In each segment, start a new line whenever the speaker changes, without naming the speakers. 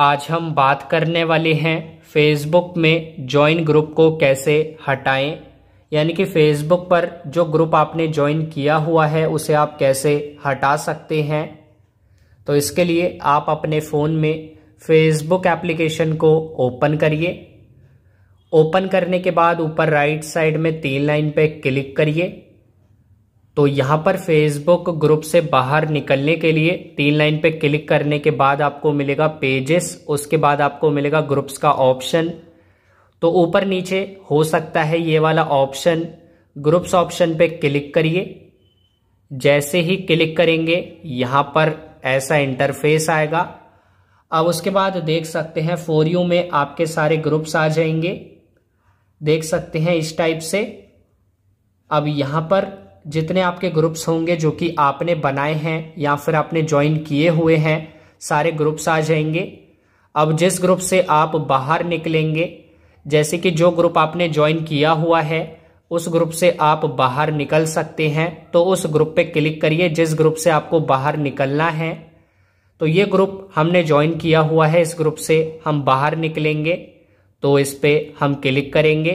आज हम बात करने वाले हैं फेसबुक में ज्वाइन ग्रुप को कैसे हटाएं यानी कि फेसबुक पर जो ग्रुप आपने ज्वाइन किया हुआ है उसे आप कैसे हटा सकते हैं तो इसके लिए आप अपने फ़ोन में फेसबुक एप्लीकेशन को ओपन करिए ओपन करने के बाद ऊपर राइट साइड में तीन लाइन पे क्लिक करिए तो यहाँ पर फेसबुक ग्रुप से बाहर निकलने के लिए तीन लाइन पे क्लिक करने के बाद आपको मिलेगा पेजेस उसके बाद आपको मिलेगा ग्रुप्स का ऑप्शन तो ऊपर नीचे हो सकता है ये वाला ऑप्शन ग्रुप्स ऑप्शन पे क्लिक करिए जैसे ही क्लिक करेंगे यहाँ पर ऐसा इंटरफेस आएगा अब उसके बाद देख सकते हैं फोर यू में आपके सारे ग्रुप्स आ जाएंगे देख सकते हैं इस टाइप से अब यहाँ पर जितने आपके ग्रुप्स होंगे जो कि आपने बनाए हैं या फिर आपने ज्वाइन किए हुए हैं सारे ग्रुप्स आ जाएंगे अब जिस ग्रुप से आप बाहर निकलेंगे जैसे कि जो ग्रुप आपने ज्वाइन किया हुआ है उस ग्रुप से आप बाहर निकल सकते हैं तो उस ग्रुप पे क्लिक करिए जिस ग्रुप से आपको बाहर निकलना है तो ये ग्रुप हमने ज्वाइन किया हुआ है इस ग्रुप से हम बाहर निकलेंगे तो इस पर हम क्लिक करेंगे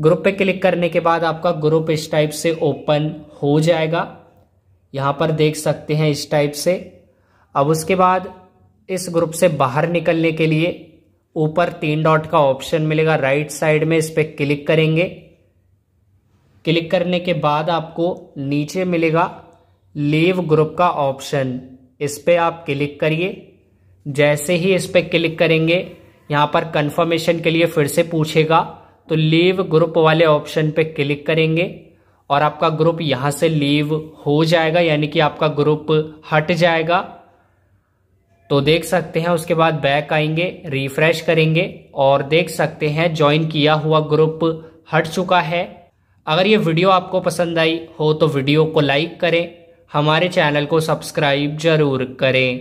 ग्रुप पे क्लिक करने के बाद आपका ग्रुप इस टाइप से ओपन हो जाएगा यहाँ पर देख सकते हैं इस टाइप से अब उसके बाद इस ग्रुप से बाहर निकलने के लिए ऊपर तीन डॉट का ऑप्शन मिलेगा राइट साइड में इस पर क्लिक करेंगे क्लिक करने के बाद आपको नीचे मिलेगा लीव ग्रुप का ऑप्शन इस पर आप क्लिक करिए जैसे ही इस पर क्लिक करेंगे यहाँ पर कंफर्मेशन के लिए फिर से पूछेगा तो लीव ग्रुप वाले ऑप्शन पे क्लिक करेंगे और आपका ग्रुप यहां से लीव हो जाएगा यानी कि आपका ग्रुप हट जाएगा तो देख सकते हैं उसके बाद बैक आएंगे रिफ्रेश करेंगे और देख सकते हैं ज्वाइन किया हुआ ग्रुप हट चुका है अगर ये वीडियो आपको पसंद आई हो तो वीडियो को लाइक करें हमारे चैनल को सब्सक्राइब जरूर करें